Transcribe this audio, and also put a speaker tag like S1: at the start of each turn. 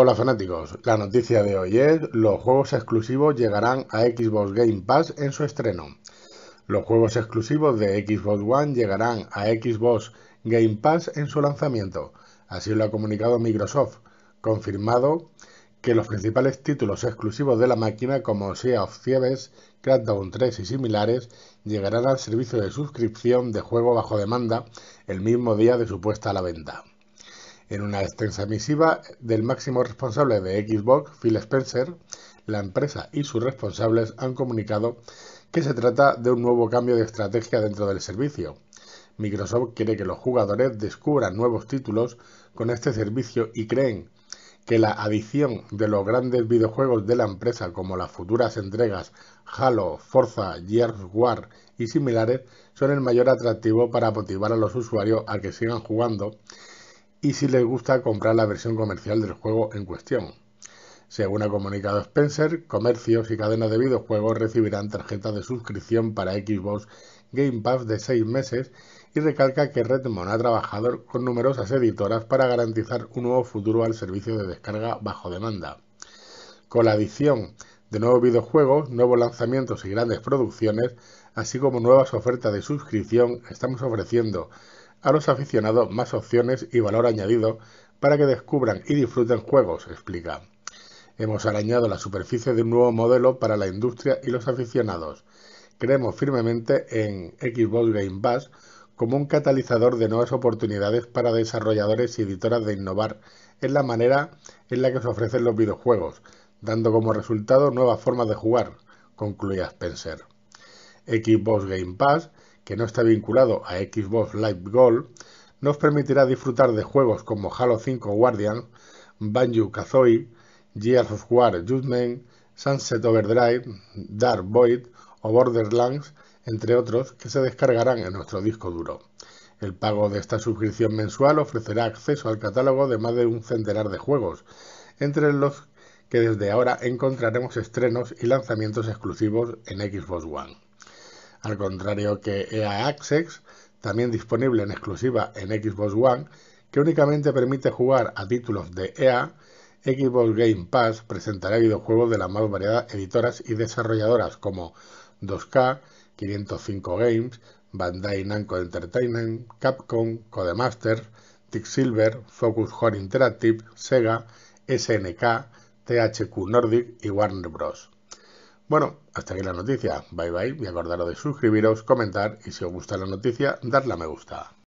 S1: Hola fanáticos, la noticia de hoy es los juegos exclusivos llegarán a Xbox Game Pass en su estreno. Los juegos exclusivos de Xbox One llegarán a Xbox Game Pass en su lanzamiento, así lo ha comunicado Microsoft, confirmado que los principales títulos exclusivos de la máquina como Sea of Thieves, Crackdown 3 y similares llegarán al servicio de suscripción de juego bajo demanda el mismo día de su puesta a la venta. En una extensa misiva del máximo responsable de Xbox, Phil Spencer, la empresa y sus responsables han comunicado que se trata de un nuevo cambio de estrategia dentro del servicio. Microsoft quiere que los jugadores descubran nuevos títulos con este servicio y creen que la adición de los grandes videojuegos de la empresa como las futuras entregas Halo, Forza, Gears War y similares son el mayor atractivo para motivar a los usuarios a que sigan jugando y si les gusta comprar la versión comercial del juego en cuestión. Según ha comunicado Spencer, comercios y cadenas de videojuegos recibirán tarjetas de suscripción para Xbox Game Pass de 6 meses y recalca que Redmond ha trabajado con numerosas editoras para garantizar un nuevo futuro al servicio de descarga bajo demanda. Con la adición de nuevos videojuegos, nuevos lanzamientos y grandes producciones, así como nuevas ofertas de suscripción, estamos ofreciendo a los aficionados más opciones y valor añadido para que descubran y disfruten juegos, explica. Hemos arañado la superficie de un nuevo modelo para la industria y los aficionados. Creemos firmemente en Xbox Game Pass como un catalizador de nuevas oportunidades para desarrolladores y editoras de innovar en la manera en la que se ofrecen los videojuegos, dando como resultado nuevas formas de jugar, concluye Spencer. Xbox Game Pass que no está vinculado a Xbox Live Gold, nos permitirá disfrutar de juegos como Halo 5 Guardian, Banjo Kazooie, Gears of War Judgment, Sunset Overdrive, Dark Void o Borderlands, entre otros, que se descargarán en nuestro disco duro. El pago de esta suscripción mensual ofrecerá acceso al catálogo de más de un centenar de juegos, entre los que desde ahora encontraremos estrenos y lanzamientos exclusivos en Xbox One al contrario que EA Access, también disponible en exclusiva en Xbox One, que únicamente permite jugar a títulos de EA, Xbox Game Pass presentará videojuegos de la más variadas editoras y desarrolladoras como 2K, 505 Games, Bandai Namco Entertainment, Capcom, Codemasters, Tick Silver, Focus Home Interactive, Sega, SNK, THQ Nordic y Warner Bros. Bueno, hasta aquí la noticia. Bye bye y acordaros de suscribiros, comentar y si os gusta la noticia, darle a me gusta.